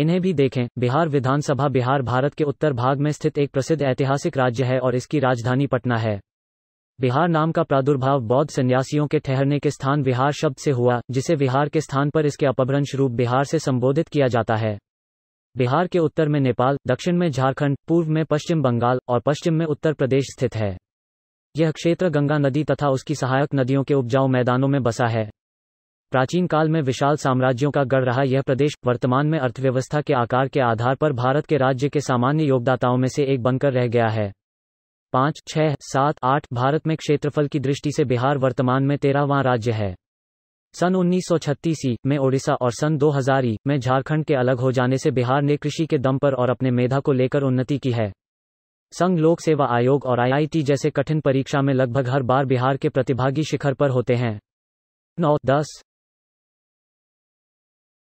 इन्हें भी देखें बिहार विधानसभा बिहार भारत के उत्तर भाग में स्थित एक प्रसिद्ध ऐतिहासिक राज्य है और इसकी राजधानी पटना है बिहार नाम का प्रादुर्भाव बौद्ध सन्यासियों के ठहरने के स्थान विहार शब्द से हुआ जिसे विहार के स्थान पर इसके अपभ्रंश रूप बिहार से संबोधित किया जाता है बिहार के उत्तर में नेपाल दक्षिण में झारखंड पूर्व में पश्चिम बंगाल और पश्चिम में उत्तर प्रदेश स्थित है यह क्षेत्र गंगा नदी तथा उसकी सहायक नदियों के उपजाऊ मैदानों में बसा है प्राचीन काल में विशाल साम्राज्यों का गढ़ रहा यह प्रदेश वर्तमान में अर्थव्यवस्था के आकार के आधार पर भारत के राज्य के सामान्य योगदाताओं में से एक बनकर रह गया है पाँच छः सात आठ भारत में क्षेत्रफल की दृष्टि से बिहार वर्तमान में तेरहवां राज्य है सन उन्नीस सौ में ओडिशा और सन दो हजार में झारखंड के अलग हो जाने से बिहार ने कृषि के दम पर और अपने मेधा को लेकर उन्नति की है संघ लोक सेवा आयोग और आईआईटी जैसे कठिन परीक्षा में लगभग हर बार बिहार के प्रतिभागी शिखर पर होते हैं नौ दस